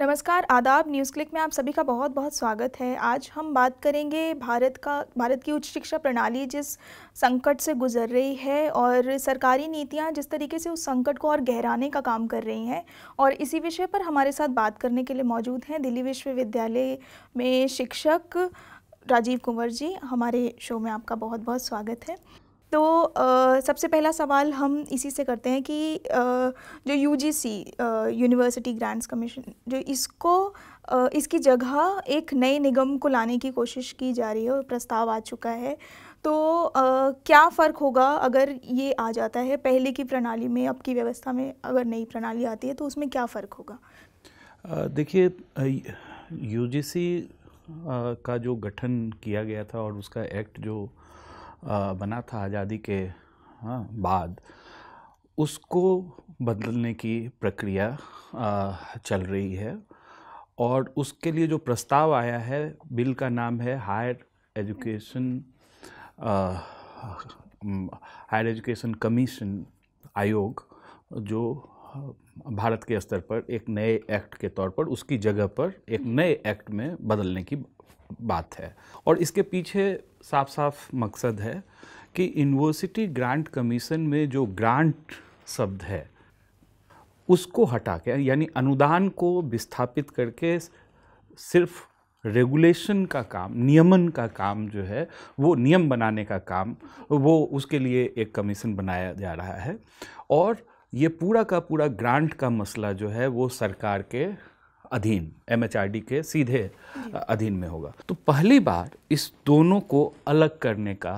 नमस्कार आदाब news click में आप सभी का बहुत बहुत स्वागत है आज हम बात करेंगे भारत का भारत की उच्च शिक्षा प्रणाली जिस संकट से गुजर रही है और सरकारी नीतियां जिस तरीके से उस संकट को और गहराने का काम कर रही हैं और इसी विषय पर हमारे साथ बात करने के लिए मौजूद हैं दिल्ली विश्वविद्यालय में शिक्षक राजीव कुंवर जी हमारे शो में आपका बहुत बहुत स्वागत है तो आ, सबसे पहला सवाल हम इसी से करते हैं कि आ, जो यू यूनिवर्सिटी ग्रांट्स कमीशन जो इसको आ, इसकी जगह एक नए निगम को लाने की कोशिश की जा रही है और प्रस्ताव आ चुका है तो आ, क्या फ़र्क होगा अगर ये आ जाता है पहले की प्रणाली में अब की व्यवस्था में अगर नई प्रणाली आती है तो उसमें क्या फ़र्क होगा देखिए यूजीसी का जो गठन किया गया था और उसका एक्ट जो बना था आज़ादी के हाँ, बाद उसको बदलने की प्रक्रिया चल रही है और उसके लिए जो प्रस्ताव आया है बिल का नाम है higher education higher education commission आयोग जो भारत के स्तर पर एक नए एक्ट के तौर पर उसकी जगह पर एक नए एक्ट में बदलने की बात है और इसके पीछे साफ साफ मकसद है कि यूनिवर्सिटी ग्रांट कमीशन में जो ग्रांट शब्द है उसको हटा के यानी अनुदान को विस्थापित करके सिर्फ रेगुलेशन का काम नियमन का काम जो है वो नियम बनाने का काम वो उसके लिए एक कमीशन बनाया जा रहा है और ये पूरा का पूरा ग्रांट का मसला जो है वो सरकार के अधीन एम के सीधे अधीन में होगा तो पहली बार इस दोनों को अलग करने का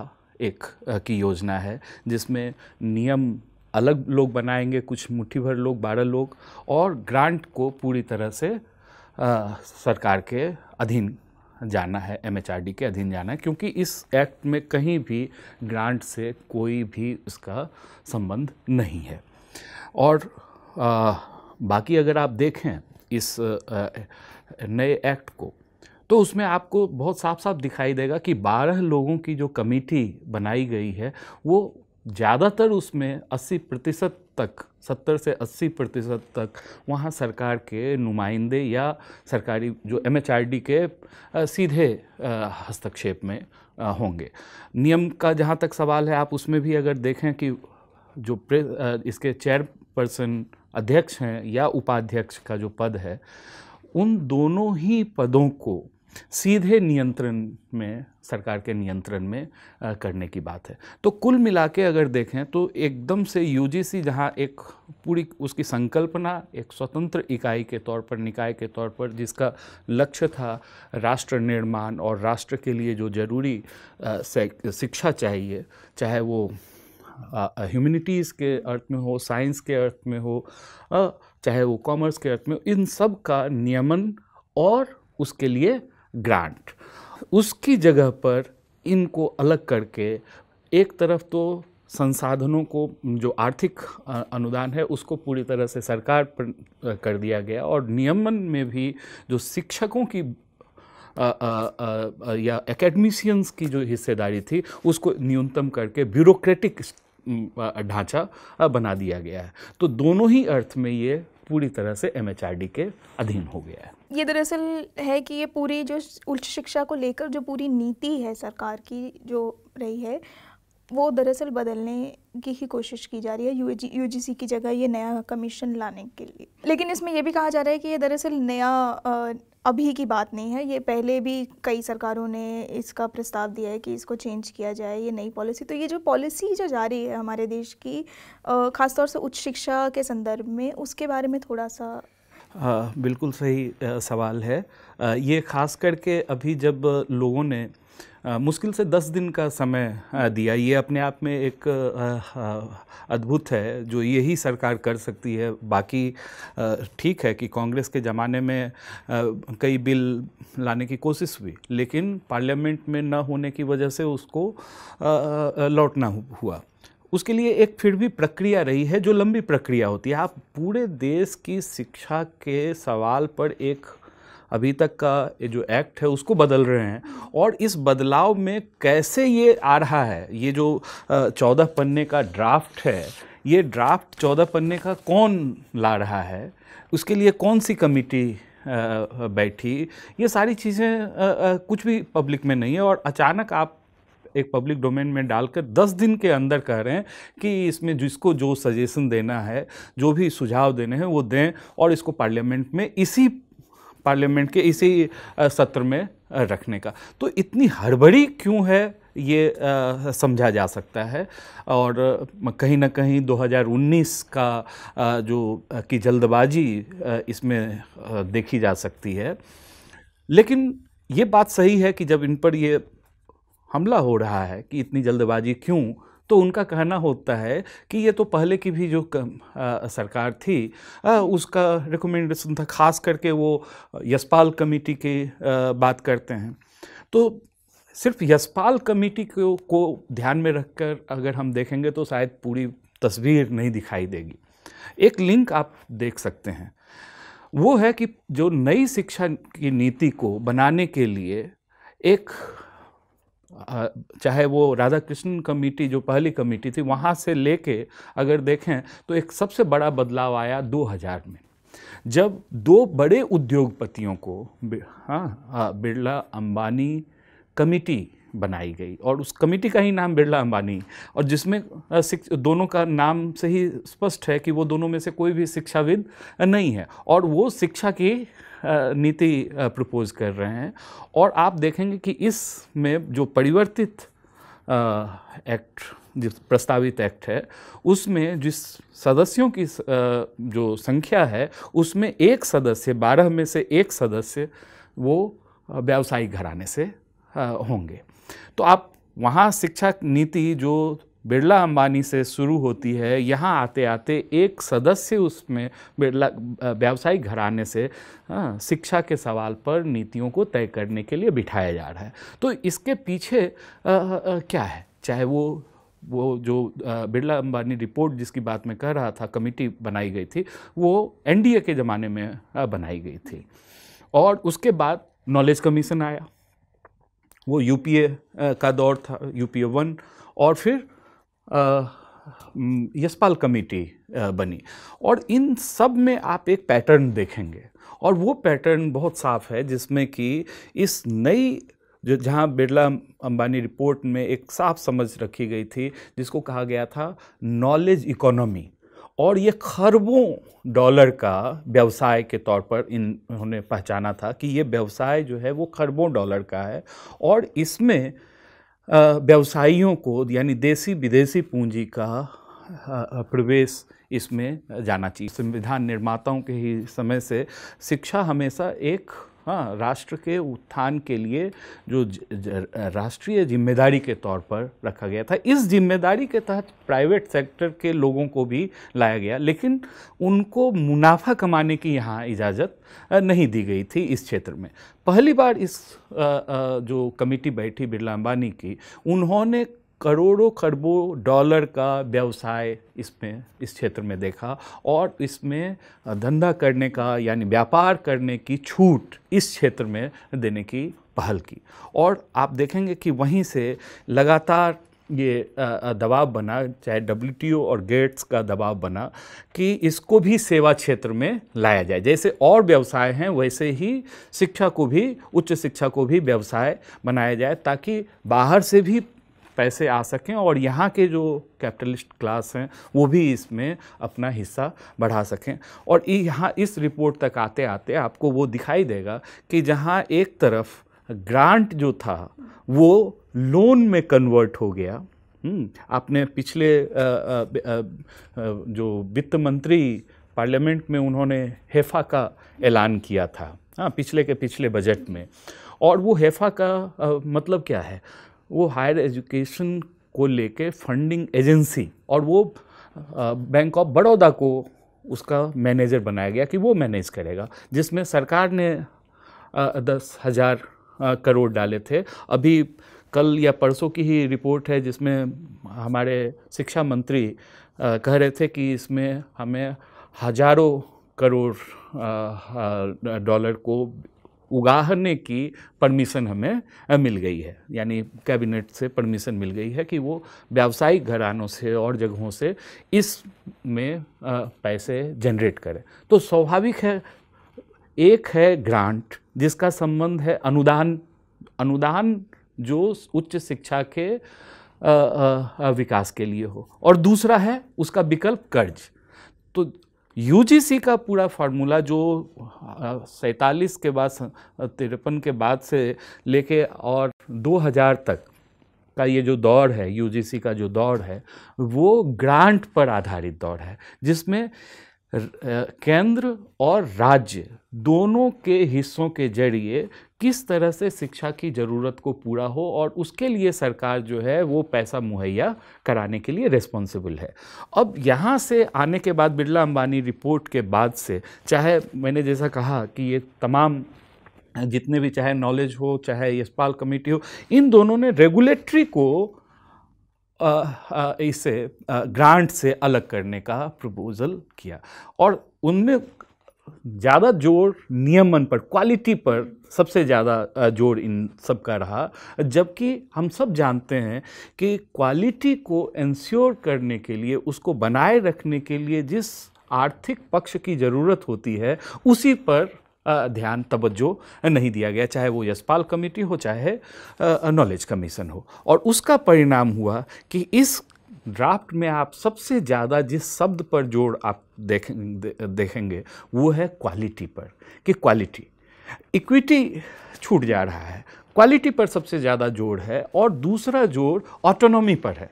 एक की योजना है जिसमें नियम अलग लोग बनाएंगे कुछ मुट्ठी भर लोग बारह लोग और ग्रांट को पूरी तरह से आ, सरकार के अधीन जाना है एम के अधीन जाना है क्योंकि इस एक्ट में कहीं भी ग्रांट से कोई भी उसका संबंध नहीं है और आ, बाकी अगर आप देखें इस आ, नए एक्ट को तो उसमें आपको बहुत साफ साफ दिखाई देगा कि 12 लोगों की जो कमेटी बनाई गई है वो ज़्यादातर उसमें 80 प्रतिशत तक 70 से 80 प्रतिशत तक वहाँ सरकार के नुमाइंदे या सरकारी जो एम के सीधे हस्तक्षेप में होंगे नियम का जहाँ तक सवाल है आप उसमें भी अगर देखें कि जो इसके चेयरपर्सन अध्यक्ष हैं या उपाध्यक्ष का जो पद है उन दोनों ही पदों को सीधे नियंत्रण में सरकार के नियंत्रण में करने की बात है तो कुल मिला के अगर देखें तो एकदम से यूजीसी जहां एक पूरी उसकी संकल्पना एक स्वतंत्र इकाई के तौर पर निकाय के तौर पर जिसका लक्ष्य था राष्ट्र निर्माण और राष्ट्र के लिए जो जरूरी शिक्षा चाहिए चाहे वो ह्यूमनिटीज़ के अर्थ में हो साइंस के अर्थ में हो आ, चाहे वो कॉमर्स के अर्थ में इन सब का नियमन और उसके लिए ग्रांट उसकी जगह पर इनको अलग करके एक तरफ तो संसाधनों को जो आर्थिक अनुदान है उसको पूरी तरह से सरकार पर कर दिया गया और नियमन में भी जो शिक्षकों की आ, आ, आ, या एकेडमिशियंस की जो हिस्सेदारी थी उसको न्यूनतम करके ब्यूरोक्रेटिक ढांचा बना दिया गया है तो दोनों ही अर्थ में ये पूरी तरह से एम के अधीन हो गया है ये दरअसल है कि ये पूरी जो उच्च शिक्षा को लेकर जो पूरी नीति है सरकार की जो रही है वो दरअसल बदलने की ही कोशिश की जा रही है यू यूजीसी की जगह ये नया कमीशन लाने के लिए लेकिन इसमें यह भी कहा जा रहा है कि ये दरअसल नया अभी की बात नहीं है ये पहले भी कई सरकारों ने इसका प्रस्ताव दिया है कि इसको चेंज किया जाए ये नई पॉलिसी तो ये जो पॉलिसी जो जारी है हमारे देश की ख़ासतौर से उच्च शिक्षा के संदर्भ में उसके बारे में थोड़ा सा हाँ बिल्कुल सही सवाल है ये ख़ास करके अभी जब लोगों ने मुश्किल से दस दिन का समय दिया ये अपने आप में एक अद्भुत है जो यही सरकार कर सकती है बाकी ठीक है कि कांग्रेस के ज़माने में कई बिल लाने की कोशिश हुई लेकिन पार्लियामेंट में न होने की वजह से उसको लौटना हुआ उसके लिए एक फिर भी प्रक्रिया रही है जो लंबी प्रक्रिया होती है आप पूरे देश की शिक्षा के सवाल पर एक अभी तक का ये जो एक्ट है उसको बदल रहे हैं और इस बदलाव में कैसे ये आ रहा है ये जो चौदह पन्ने का ड्राफ्ट है ये ड्राफ्ट चौदह पन्ने का कौन ला रहा है उसके लिए कौन सी कमेटी बैठी ये सारी चीज़ें कुछ भी पब्लिक में नहीं है और अचानक आप एक पब्लिक डोमेन में डालकर दस दिन के अंदर कह रहे हैं कि इसमें जिसको जो सजेशन देना है जो भी सुझाव देने हैं वो दें और इसको पार्लियामेंट में इसी पार्लियामेंट के इसी सत्र में रखने का तो इतनी हड़बड़ी क्यों है ये समझा जा सकता है और कहीं ना कहीं 2019 का जो की जल्दबाजी इसमें देखी जा सकती है लेकिन ये बात सही है कि जब इन पर ये हमला हो रहा है कि इतनी जल्दबाजी क्यों तो उनका कहना होता है कि ये तो पहले की भी जो सरकार थी उसका रिकमेंडेशन था खास करके वो यशपाल कमेटी की बात करते हैं तो सिर्फ यशपाल कमेटी को, को ध्यान में रखकर अगर हम देखेंगे तो शायद पूरी तस्वीर नहीं दिखाई देगी एक लिंक आप देख सकते हैं वो है कि जो नई शिक्षा की नीति को बनाने के लिए एक चाहे वो राधा कृष्ण कमेटी जो पहली कमेटी थी वहाँ से लेके अगर देखें तो एक सबसे बड़ा बदलाव आया 2000 में जब दो बड़े उद्योगपतियों को हाँ बिरला अंबानी कमेटी बनाई गई और उस कमेटी का ही नाम बिरला अंबानी और जिसमें दोनों का नाम से ही स्पष्ट है कि वो दोनों में से कोई भी शिक्षाविद नहीं है और वो शिक्षा की नीति प्रपोज कर रहे हैं और आप देखेंगे कि इसमें जो परिवर्तित एक्ट जिस प्रस्तावित एक्ट है उसमें जिस सदस्यों की जो संख्या है उसमें एक सदस्य बारह में से एक सदस्य वो व्यावसायिक घराने से होंगे तो आप वहाँ शिक्षा नीति जो बिरला अंबानी से शुरू होती है यहाँ आते आते एक सदस्य उसमें बिरला व्यावसायिक घराने से आ, शिक्षा के सवाल पर नीतियों को तय करने के लिए बिठाया जा रहा है तो इसके पीछे आ, आ, क्या है चाहे वो वो जो बिरला अंबानी रिपोर्ट जिसकी बात मैं कह रहा था कमेटी बनाई गई थी वो एनडीए के ज़माने में बनाई गई थी और उसके बाद नॉलेज कमीशन आया वो यूपीए का दौर था यूपीए वन और फिर यशपाल कमेटी बनी और इन सब में आप एक पैटर्न देखेंगे और वो पैटर्न बहुत साफ है जिसमें कि इस नई जो जहाँ बिरला अंबानी रिपोर्ट में एक साफ समझ रखी गई थी जिसको कहा गया था नॉलेज इकोनॉमी और ये खरबों डॉलर का व्यवसाय के तौर पर इन उन्होंने पहचाना था कि ये व्यवसाय जो है वो खरबों डॉलर का है और इसमें व्यवसायियों को यानी देसी विदेशी पूंजी का प्रवेश इसमें जाना चाहिए संविधान निर्माताओं के ही समय से शिक्षा हमेशा एक हाँ राष्ट्र के उत्थान के लिए जो राष्ट्रीय जिम्मेदारी के तौर पर रखा गया था इस जिम्मेदारी के तहत प्राइवेट सेक्टर के लोगों को भी लाया गया लेकिन उनको मुनाफा कमाने की यहाँ इजाज़त नहीं दी गई थी इस क्षेत्र में पहली बार इस जो कमेटी बैठी बिरला अंबानी की उन्होंने करोड़ों खरबों डॉलर का व्यवसाय इसमें इस क्षेत्र में देखा और इसमें धंधा करने का यानी व्यापार करने की छूट इस क्षेत्र में देने की पहल की और आप देखेंगे कि वहीं से लगातार ये दबाव बना चाहे डब्ल्यू और गेट्स का दबाव बना कि इसको भी सेवा क्षेत्र में लाया जाए जैसे और व्यवसाय हैं वैसे ही शिक्षा को भी उच्च शिक्षा को भी व्यवसाय बनाया जाए ताकि बाहर से भी पैसे आ सकें और यहाँ के जो कैपिटलिस्ट क्लास हैं वो भी इसमें अपना हिस्सा बढ़ा सकें और यहाँ इस रिपोर्ट तक आते आते आपको वो दिखाई देगा कि जहाँ एक तरफ ग्रांट जो था वो लोन में कन्वर्ट हो गया हम्म, आपने पिछले आ, आ, आ, जो वित्त मंत्री पार्लियामेंट में उन्होंने हेफा का ऐलान किया था हाँ पिछले के पिछले बजट में और वो हेफा का आ, मतलब क्या है वो हायर एजुकेशन को लेके फंडिंग एजेंसी और वो बैंक ऑफ बड़ौदा को उसका मैनेजर बनाया गया कि वो मैनेज करेगा जिसमें सरकार ने दस हज़ार करोड़ डाले थे अभी कल या परसों की ही रिपोर्ट है जिसमें हमारे शिक्षा मंत्री कह रहे थे कि इसमें हमें हजारों करोड़ डॉलर को उगाहने की परमिशन हमें मिल गई है यानी कैबिनेट से परमिशन मिल गई है कि वो व्यावसायिक घरानों से और जगहों से इस में पैसे जनरेट करें तो स्वाभाविक है एक है ग्रांट जिसका संबंध है अनुदान अनुदान जो उच्च शिक्षा के विकास के लिए हो और दूसरा है उसका विकल्प कर्ज तो यूजीसी का पूरा फार्मूला जो सैतालीस के बाद तिरपन के बाद से लेके और 2000 तक का ये जो दौर है यूजीसी का जो दौर है वो ग्रांट पर आधारित दौर है जिसमें केंद्र और राज्य दोनों के हिस्सों के जरिए किस तरह से शिक्षा की ज़रूरत को पूरा हो और उसके लिए सरकार जो है वो पैसा मुहैया कराने के लिए रिस्पॉन्सिबल है अब यहाँ से आने के बाद बिरला अंबानी रिपोर्ट के बाद से चाहे मैंने जैसा कहा कि ये तमाम जितने भी चाहे नॉलेज हो चाहे यशपाल कमेटी हो इन दोनों ने रेगुलेटरी को इसे ग्रांट से अलग करने का प्रपोजल किया और उनमें ज़्यादा जोर नियमन पर क्वालिटी पर सबसे ज़्यादा जोर इन सब का रहा जबकि हम सब जानते हैं कि क्वालिटी को इंश्योर करने के लिए उसको बनाए रखने के लिए जिस आर्थिक पक्ष की ज़रूरत होती है उसी पर ध्यान तवज्जो नहीं दिया गया चाहे वो यशपाल कमेटी हो चाहे नॉलेज कमीशन हो और उसका परिणाम हुआ कि इस ड्राफ्ट में आप सबसे ज़्यादा जिस शब्द पर जोर आप देखें दे, देखेंगे वो है क्वालिटी पर कि क्वालिटी इक्विटी छूट जा रहा है क्वालिटी पर सबसे ज़्यादा जोर है और दूसरा जोर ऑटोनॉमी पर है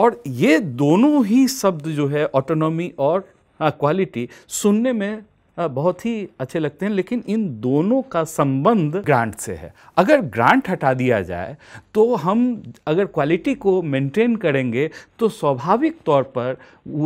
और ये दोनों ही शब्द जो है ऑटोनॉमी और क्वालिटी सुनने में बहुत ही अच्छे लगते हैं लेकिन इन दोनों का संबंध ग्रांट से है अगर ग्रांट हटा दिया जाए तो हम अगर क्वालिटी को मेंटेन करेंगे तो स्वाभाविक तौर पर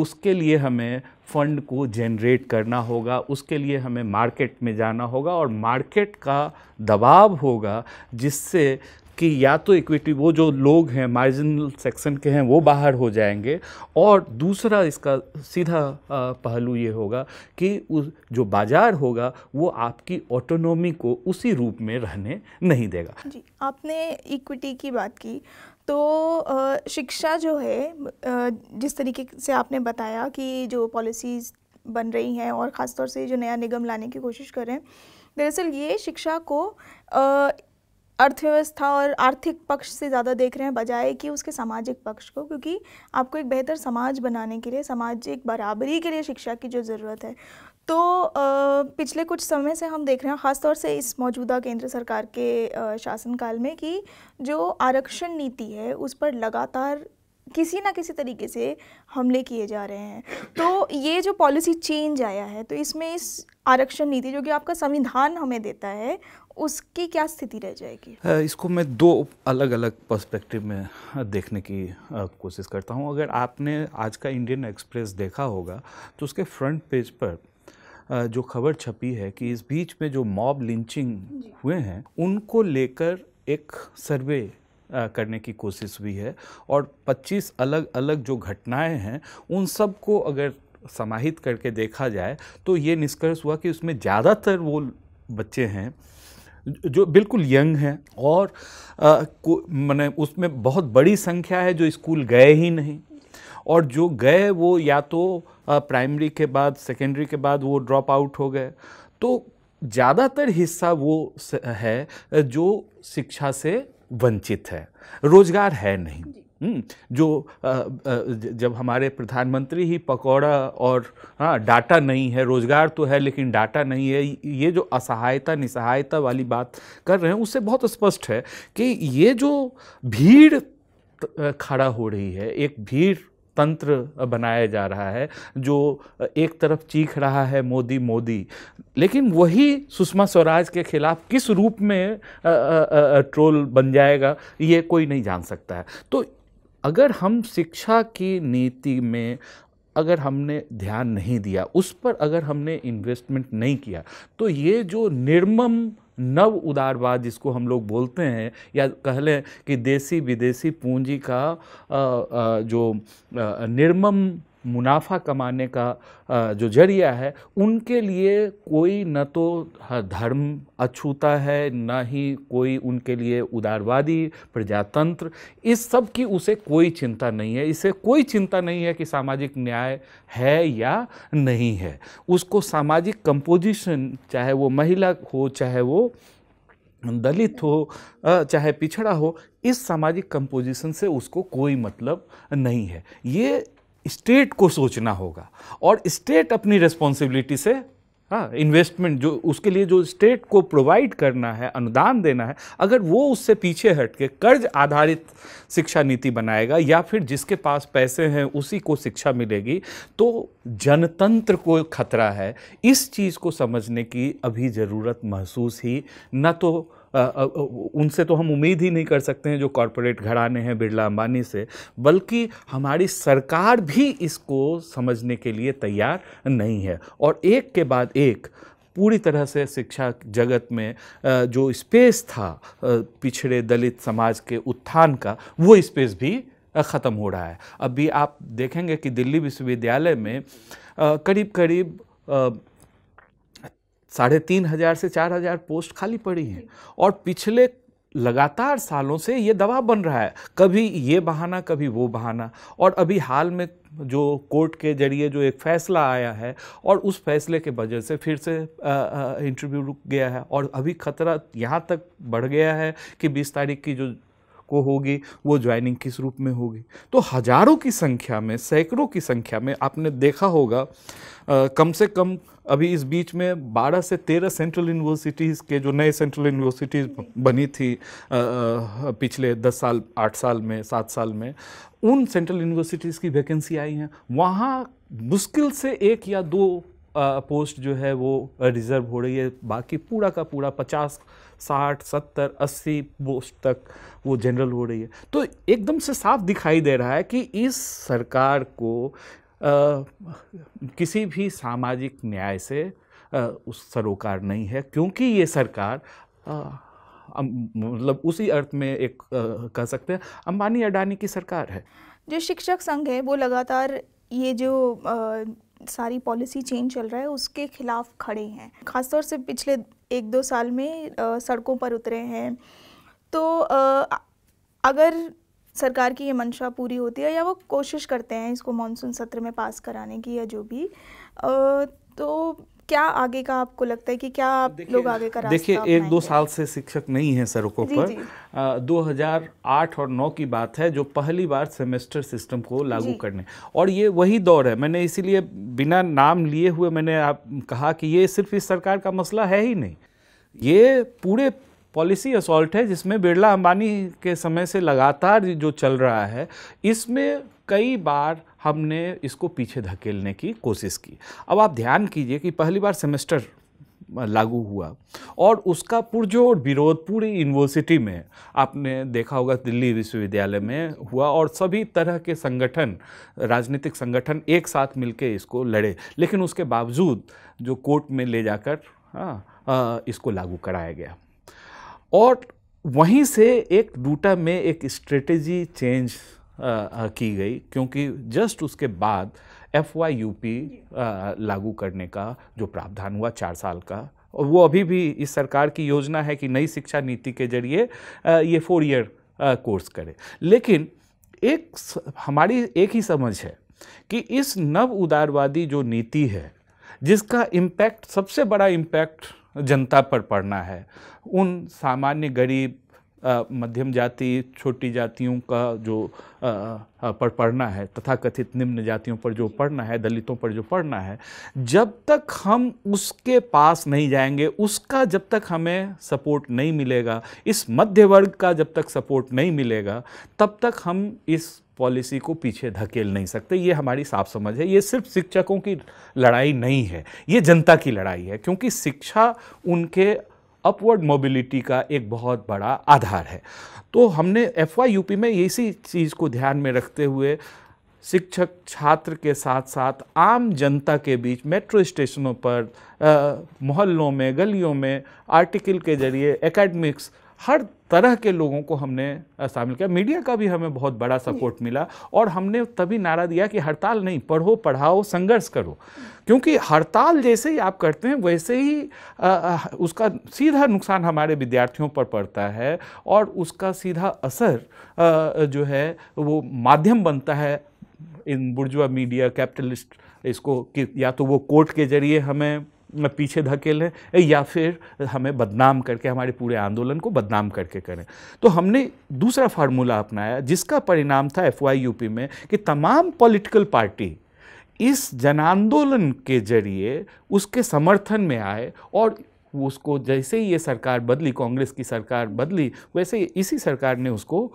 उसके लिए हमें फंड को जनरेट करना होगा उसके लिए हमें मार्केट में जाना होगा और मार्केट का दबाव होगा जिससे कि या तो इक्विटी वो जो लोग हैं मार्जिनल सेक्शन के हैं वो बाहर हो जाएंगे और दूसरा इसका सीधा पहलू ये होगा कि उस जो बाज़ार होगा वो आपकी ऑटोनॉमी को उसी रूप में रहने नहीं देगा जी आपने इक्विटी की बात की तो शिक्षा जो है जिस तरीके से आपने बताया कि जो पॉलिसीज़ बन रही हैं और ख़ासतौर से जो नया निगम लाने की कोशिश कर रहे हैं दरअसल ये शिक्षा को अर्थव्यवस्था और आर्थिक पक्ष से ज़्यादा देख रहे हैं बजाय कि उसके सामाजिक पक्ष को क्योंकि आपको एक बेहतर समाज बनाने के लिए सामाजिक बराबरी के लिए शिक्षा की जो ज़रूरत है तो पिछले कुछ समय से हम देख रहे हैं ख़ासतौर से इस मौजूदा केंद्र सरकार के शासनकाल में कि जो आरक्षण नीति है उस पर लगातार किसी ना किसी तरीके से हमले किए जा रहे हैं तो ये जो पॉलिसी चेंज आया है तो इसमें इस आरक्षण नीति जो कि आपका संविधान हमें देता है उसकी क्या स्थिति रह जाएगी इसको मैं दो अलग अलग पर्सपेक्टिव में देखने की कोशिश करता हूँ अगर आपने आज का इंडियन एक्सप्रेस देखा होगा तो उसके फ्रंट पेज पर जो खबर छपी है कि इस बीच में जो मॉब लिंचिंग हुए हैं उनको लेकर एक सर्वे करने की कोशिश हुई है और 25 अलग अलग जो घटनाएं हैं उन सबको अगर समाहित करके देखा जाए तो ये निष्कर्ष हुआ कि उसमें ज़्यादातर वो बच्चे हैं जो बिल्कुल यंग हैं और मैंने उसमें बहुत बड़ी संख्या है जो स्कूल गए ही नहीं और जो गए वो या तो प्राइमरी के बाद सेकेंडरी के बाद वो ड्रॉप आउट हो गए तो ज़्यादातर हिस्सा वो है जो शिक्षा से वंचित है रोजगार है नहीं हम्म, जो जब हमारे प्रधानमंत्री ही पकौड़ा और हाँ डाटा नहीं है रोजगार तो है लेकिन डाटा नहीं है ये जो असहायता निसहायता वाली बात कर रहे हैं उससे बहुत स्पष्ट है कि ये जो भीड़ खड़ा हो रही है एक भीड़ तंत्र बनाया जा रहा है जो एक तरफ चीख रहा है मोदी मोदी लेकिन वही सुषमा स्वराज के खिलाफ किस रूप में आ, आ, ट्रोल बन जाएगा ये कोई नहीं जान सकता है तो अगर हम शिक्षा की नीति में अगर हमने ध्यान नहीं दिया उस पर अगर हमने इन्वेस्टमेंट नहीं किया तो ये जो निर्मम नव उदारवाद जिसको हम लोग बोलते हैं या कह लें कि देसी विदेशी पूंजी का जो निर्मम मुनाफा कमाने का जो जरिया है उनके लिए कोई न तो धर्म अछूता है न ही कोई उनके लिए उदारवादी प्रजातंत्र इस सब की उसे कोई चिंता नहीं है इसे कोई चिंता नहीं है कि सामाजिक न्याय है या नहीं है उसको सामाजिक कंपोजिशन चाहे वो महिला हो चाहे वो दलित हो चाहे पिछड़ा हो इस सामाजिक कंपोजिशन से उसको कोई मतलब नहीं है ये स्टेट को सोचना होगा और स्टेट अपनी रिस्पॉन्सिबिलिटी से हाँ इन्वेस्टमेंट जो उसके लिए जो स्टेट को प्रोवाइड करना है अनुदान देना है अगर वो उससे पीछे हट के कर्ज आधारित शिक्षा नीति बनाएगा या फिर जिसके पास पैसे हैं उसी को शिक्षा मिलेगी तो जनतंत्र को खतरा है इस चीज़ को समझने की अभी ज़रूरत महसूस ही न तो उनसे तो हम उम्मीद ही नहीं कर सकते हैं जो कॉरपोरेट घराने हैं बिरला अंबानी से बल्कि हमारी सरकार भी इसको समझने के लिए तैयार नहीं है और एक के बाद एक पूरी तरह से शिक्षा जगत में जो स्पेस था पिछड़े दलित समाज के उत्थान का वो स्पेस भी ख़त्म हो रहा है अभी आप देखेंगे कि दिल्ली विश्वविद्यालय में करीब करीब साढ़े तीन हज़ार से चार हज़ार पोस्ट खाली पड़ी हैं और पिछले लगातार सालों से ये दबाव बन रहा है कभी ये बहाना कभी वो बहाना और अभी हाल में जो कोर्ट के जरिए जो एक फैसला आया है और उस फैसले के वजह से फिर से इंटरव्यू रुक गया है और अभी खतरा यहाँ तक बढ़ गया है कि 20 तारीख की जो को होगी वो ज्वाइनिंग किस रूप में होगी तो हजारों की संख्या में सैकड़ों की संख्या में आपने देखा होगा आ, कम से कम अभी इस बीच में 12 से 13 सेंट्रल यूनिवर्सिटीज़ के जो नए सेंट्रल यूनिवर्सिटीज़ बनी थी आ, पिछले 10 साल 8 साल में 7 साल में उन सेंट्रल यूनिवर्सिटीज़ की वैकेंसी आई हैं वहाँ मुश्किल से एक या दो पोस्ट जो है वो रिज़र्व हो रही है बाकी पूरा का पूरा पचास साठ सत्तर अस्सी पोस्ट तक वो जनरल हो रही है तो एकदम से साफ दिखाई दे रहा है कि इस सरकार को आ, किसी भी सामाजिक न्याय से आ, उस सरोकार नहीं है क्योंकि ये सरकार मतलब उसी अर्थ में एक कह सकते हैं अंबानी अडानी की सरकार है जो शिक्षक संघ है वो लगातार ये जो सारी पॉलिसी चेंज चल रहा है उसके खिलाफ खड़े हैं ख़ासतौर से पिछले एक दो साल में आ, सड़कों पर उतरे हैं तो आ, अगर सरकार की ये मंशा पूरी होती है या वो कोशिश करते हैं इसको मानसून सत्र में पास कराने की या जो भी आ, तो क्या आगे का आपको लगता है कि क्या आप लोग आगे का देखिए एक दो साल से शिक्षक नहीं है सड़कों पर दो हजार 2008 और 9 की बात है जो पहली बार सेमेस्टर सिस्टम को लागू करने और ये वही दौर है मैंने इसीलिए बिना नाम लिए हुए मैंने आप कहा कि ये सिर्फ इस सरकार का मसला है ही नहीं ये पूरे पॉलिसी असॉल्ट है जिसमें बिरला अंबानी के समय से लगातार जो चल रहा है इसमें कई बार हमने इसको पीछे धकेलने की कोशिश की अब आप ध्यान कीजिए कि पहली बार सेमेस्टर लागू हुआ और उसका पुरजोर विरोध पूरी यूनिवर्सिटी में आपने देखा होगा दिल्ली विश्वविद्यालय में हुआ और सभी तरह के संगठन राजनीतिक संगठन एक साथ मिलकर इसको लड़े लेकिन उसके बावजूद जो कोर्ट में ले जाकर हाँ इसको लागू कराया गया और वहीं से एक डूटा में एक स्ट्रेटेजी चेंज की गई क्योंकि जस्ट उसके बाद एफ वाई यू पी लागू करने का जो प्रावधान हुआ चार साल का और वो अभी भी इस सरकार की योजना है कि नई शिक्षा नीति के जरिए ये फोर ईयर कोर्स करे लेकिन एक हमारी एक ही समझ है कि इस नव उदारवादी जो नीति है जिसका इम्पैक्ट सबसे बड़ा इम्पैक्ट जनता पर पड़ना है उन सामान्य गरीब मध्यम जाति छोटी जातियों का जो पर पढ़ना है तथाकथित निम्न जातियों पर जो पढ़ना है दलितों पर जो पढ़ना है जब तक हम उसके पास नहीं जाएंगे उसका जब तक हमें सपोर्ट नहीं मिलेगा इस मध्य वर्ग का जब तक सपोर्ट नहीं मिलेगा तब तक हम इस पॉलिसी को पीछे धकेल नहीं सकते ये हमारी साफ समझ है ये सिर्फ शिक्षकों की लड़ाई नहीं है ये जनता की लड़ाई है क्योंकि शिक्षा उनके अपवर्ड मोबिलिटी का एक बहुत बड़ा आधार है तो हमने एफ यूपी में इसी चीज़ को ध्यान में रखते हुए शिक्षक छात्र के साथ साथ आम जनता के बीच मेट्रो स्टेशनों पर मोहल्लों में गलियों में आर्टिकल के जरिए एकेडमिक्स हर तरह के लोगों को हमने शामिल किया मीडिया का भी हमें बहुत बड़ा सपोर्ट मिला और हमने तभी नारा दिया कि हड़ताल नहीं पढ़ो पढ़ाओ संघर्ष करो क्योंकि हड़ताल जैसे ही आप करते हैं वैसे ही आ, उसका सीधा नुकसान हमारे विद्यार्थियों पर पड़ता है और उसका सीधा असर आ, जो है वो माध्यम बनता है इन बुर्जुआ मीडिया कैपिटलिस्ट इसको कि या तो वो कोर्ट के जरिए हमें पीछे धकेलें या फिर हमें बदनाम करके हमारे पूरे आंदोलन को बदनाम करके करें तो हमने दूसरा फार्मूला अपनाया जिसका परिणाम था एफ यूपी में कि तमाम पॉलिटिकल पार्टी इस जन आंदोलन के जरिए उसके समर्थन में आए और उसको जैसे ही ये सरकार बदली कांग्रेस की सरकार बदली वैसे ही इसी सरकार ने उसको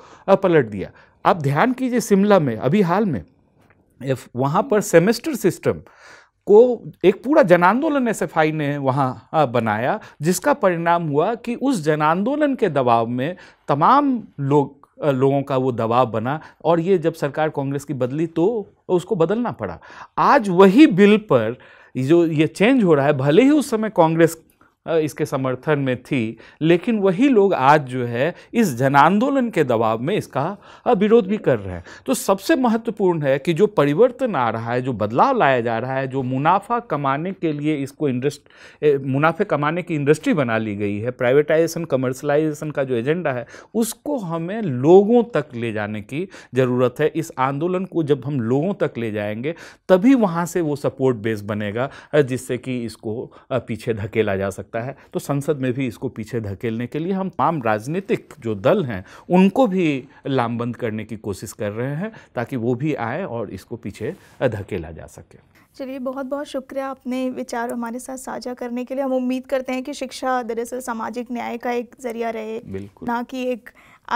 पलट दिया आप ध्यान कीजिए शिमला में अभी हाल में वहाँ पर सेमेस्टर सिस्टम को एक पूरा जनांदोलन एस एफ आई ने वहाँ बनाया जिसका परिणाम हुआ कि उस जनांदोलन के दबाव में तमाम लोग लोगों का वो दबाव बना और ये जब सरकार कांग्रेस की बदली तो उसको बदलना पड़ा आज वही बिल पर जो ये चेंज हो रहा है भले ही उस समय कांग्रेस इसके समर्थन में थी लेकिन वही लोग आज जो है इस जन आंदोलन के दबाव में इसका विरोध भी कर रहे हैं तो सबसे महत्वपूर्ण है कि जो परिवर्तन आ रहा है जो बदलाव लाया जा रहा है जो मुनाफा कमाने के लिए इसको इंडस्ट मुनाफे कमाने की इंडस्ट्री बना ली गई है प्राइवेटाइजेशन कमर्शलाइजेशन का जो एजेंडा है उसको हमें लोगों तक ले जाने की ज़रूरत है इस आंदोलन को जब हम लोगों तक ले जाएंगे तभी वहाँ से वो सपोर्ट बेस बनेगा जिससे कि इसको पीछे धकेला जा सकता है जाता है तो संसद में भी इसको पीछे धकेलने के लिए हम तमाम राजनीतिक जो दल हैं उनको भी लामबंद करने की कोशिश कर रहे हैं ताकि वो भी आए और इसको पीछे धकेला जा सके चलिए बहुत बहुत शुक्रिया अपने विचार हमारे साथ साझा करने के लिए हम उम्मीद करते हैं कि शिक्षा दरअसल सामाजिक न्याय का एक जरिया रहे ना कि एक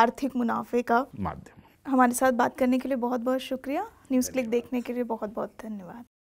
आर्थिक मुनाफे का माध्यम हमारे साथ बात करने के लिए बहुत बहुत शुक्रिया न्यूज़ क्लिक देखने के लिए बहुत बहुत धन्यवाद